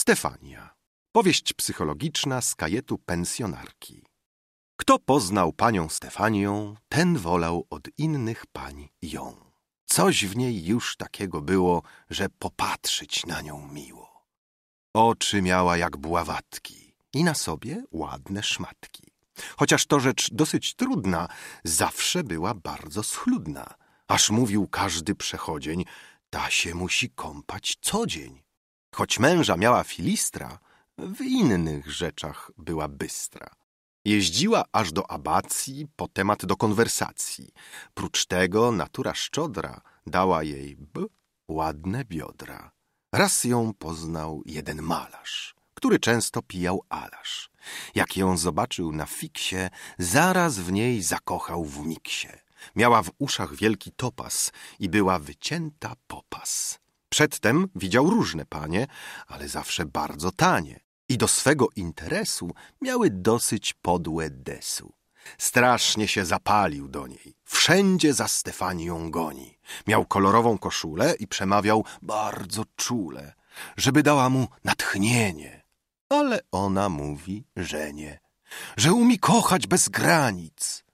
Stefania. Powieść psychologiczna z kajetu pensjonarki. Kto poznał panią Stefanią, ten wolał od innych pań ją. Coś w niej już takiego było, że popatrzyć na nią miło. Oczy miała jak bławatki i na sobie ładne szmatki. Chociaż to rzecz dosyć trudna, zawsze była bardzo schludna. Aż mówił każdy przechodzień, ta się musi kąpać co dzień. Choć męża miała filistra, w innych rzeczach była bystra. Jeździła aż do abacji po temat do konwersacji. Prócz tego natura szczodra dała jej b ładne biodra. Raz ją poznał jeden malarz, który często pijał alasz. Jak ją zobaczył na fiksie, zaraz w niej zakochał w miksie. Miała w uszach wielki topas i była wycięta popas. Przedtem widział różne panie, ale zawsze bardzo tanie i do swego interesu miały dosyć podłe desu. Strasznie się zapalił do niej. Wszędzie za Stefanią goni. Miał kolorową koszulę i przemawiał bardzo czule, żeby dała mu natchnienie. Ale ona mówi, że nie. Że umi kochać bez granic.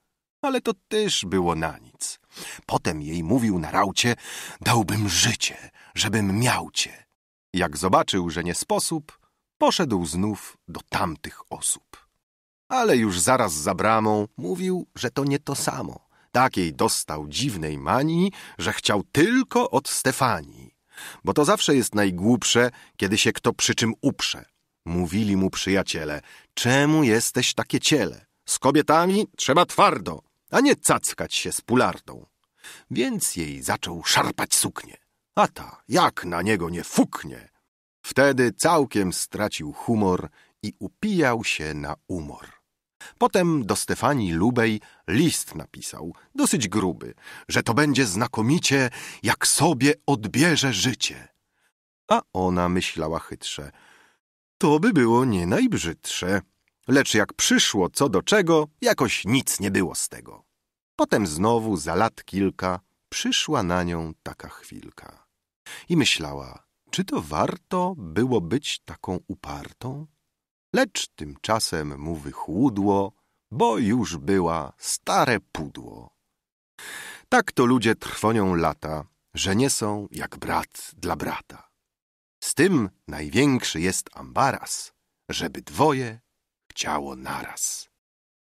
Ale to też było na nic. Potem jej mówił na raucie, dałbym życie, żebym miał cię. Jak zobaczył, że nie sposób, poszedł znów do tamtych osób. Ale już zaraz za bramą mówił, że to nie to samo. Takiej dostał dziwnej manii, że chciał tylko od Stefanii. Bo to zawsze jest najgłupsze, kiedy się kto przy czym uprze. Mówili mu przyjaciele, czemu jesteś takie ciele? Z kobietami trzeba twardo, a nie cackać się z pulardą. Więc jej zaczął szarpać suknię. A ta, jak na niego nie fuknie! Wtedy całkiem stracił humor i upijał się na umor. Potem do Stefanii Lubej list napisał, dosyć gruby, że to będzie znakomicie, jak sobie odbierze życie. A ona myślała chytrze. To by było nie najbrzydsze. Lecz jak przyszło co do czego, jakoś nic nie było z tego. Potem znowu za lat kilka przyszła na nią taka chwilka. I myślała, czy to warto było być taką upartą? Lecz tymczasem mu wychłudło, bo już była stare pudło. Tak to ludzie trwonią lata, że nie są jak brat dla brata. Z tym największy jest ambaras, żeby dwoje ciało naraz.